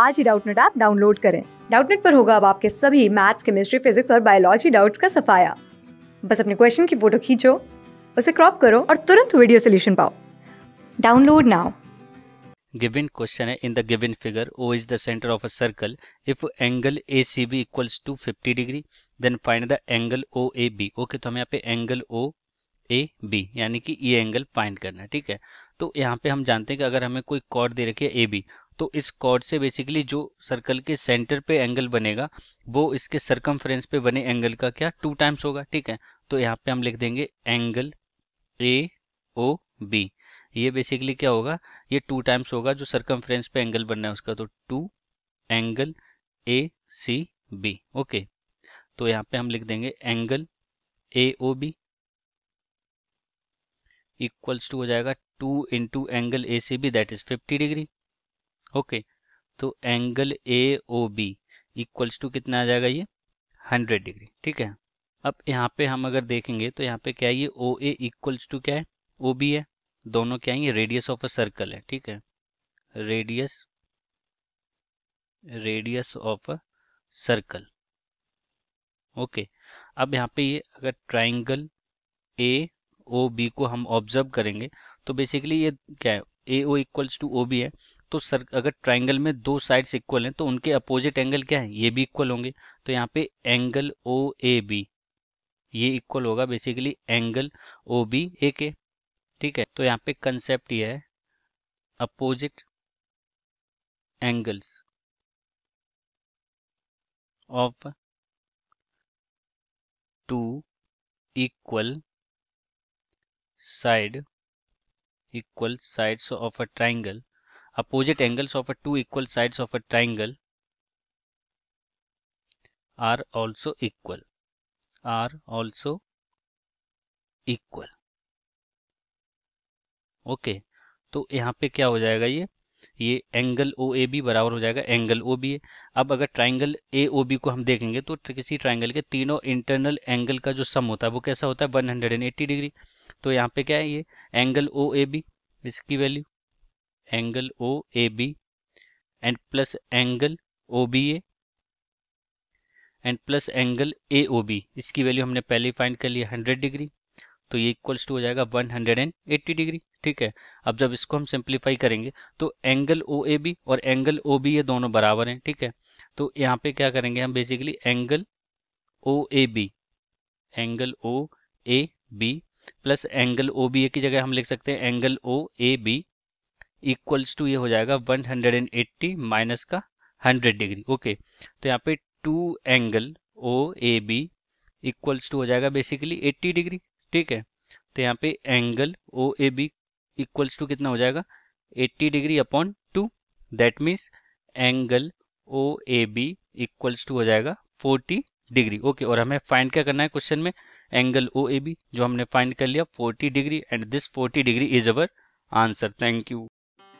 आज ही Doubtnut app download करें डाउटनेट पर होगा अब आपके सभी मैथ्स केमिस्ट्री फिजिक्स और बायोलॉजी डाउट्स का सफाया बस अपने क्वेश्चन की फोटो खींचो उसे क्रॉप करो और तुरंत वीडियो सोल्यूशन पाओ डाउनलोड नाउ गिवन क्वेश्चन है in the given figure O is the centre of a circle if angle A C B equals to fifty degree then find the angle O A B okay तो हम यहाँ पे angle O A B यानी कि ये angle find करना है ठीक है तो यहाँ पे हम जानते हैं कि अगर हमें कोई कॉर्ड दे रखी है ए बी तो इस कॉर्ड से बेसिकली जो सर्कल के सेंटर पे एंगल बनेगा वो इसके सरकमफ्रेंस पे बने एंगल का क्या टू टाइम्स होगा ठीक है तो यहाँ पे हम लिख देंगे एंगल ए ओ बी ये बेसिकली क्या होगा ये टू टाइम्स होगा जो सरकमफ्रेंस पे एंगल बनना है उसका तो two angle A C B okay तो यहाँ पे हम लिख देंगे angle A O B equals to हो जाएगा two into angle A C B that is fifty degree okay तो angle A O B equals to कितना आ जाएगा ये 100 डिग्री ठीक है अब यहाँ पे हम अगर देखेंगे तो यहाँ पे क्या है ये ओ ए इक्वल्स टू क्या है ओ बी है दोनों क्या है ये रेडियस ऑफ अ सर्कल है ठीक है radius radius of a circle okay अब यहाँ पे ये अगर ट्राइंगल ए ओ बी को हम ऑब्जर्व करेंगे तो बेसिकली ये क्या है A O equals to O B है तो सर अगर ट्राइंगल में दो साइड्स इक्वल हैं तो उनके अपोजिट एंगल क्या है ये भी इक्वल होंगे तो यहाँ पे एंगल ओ ए बी ये इक्वल होगा basically angle O B A के ठीक है तो यहाँ पे कंसेप्ट ये है opposite angles of two equal side equal sides of a triangle opposite angles of a two equal sides of a triangle are also equal are also equal okay तो यहाँ पे क्या हो जाएगा ये ये एंगल ओ ए बी बराबर हो जाएगा एंगल ओ बी अब अगर ट्राइंगल ए ओ बी को हम देखेंगे तो किसी ट्राइंगल के तीनों इंटरनल एंगल का जो सम होता है वो कैसा होता है 180 डिग्री तो यहाँ पे क्या है ये एंगल ओ ए बी इसकी value angle OAB and plus angle OBA and plus angle A O B इसकी वैल्यू हमने पहले ही फाइंड कर लिया हंड्रेड डिग्री तो ये इक्वल्स टू हो जाएगा one hundred and eighty degree ठीक है अब जब इसको हम सिंप्लीफाई करेंगे तो एंगल ओ ए बी और एंगल ओ बी ये दोनों बराबर हैं ठीक है तो यहाँ पे क्या करेंगे हम basically angle O A B angle O A B plus angle O B A की जगह हम लिख सकते हैं angle O A B equals to ये हो जाएगा 180 माइनस का 100 डिग्री ओके तो यहाँ पे two angle O A B equals to हो जाएगा बेसिकली 80 डिग्री ठीक है तो यहाँ पे angle O A B equals to कितना हो जाएगा 80 degree upon two that means angle O A B equals to हो जाएगा 40 डिग्री ओके और हमें फाइंड क्या करना है क्वेश्चन में एंगल ओ ए बी जो हमने फाइंड कर लिया 40 degree and this 40 degree is our answer thank you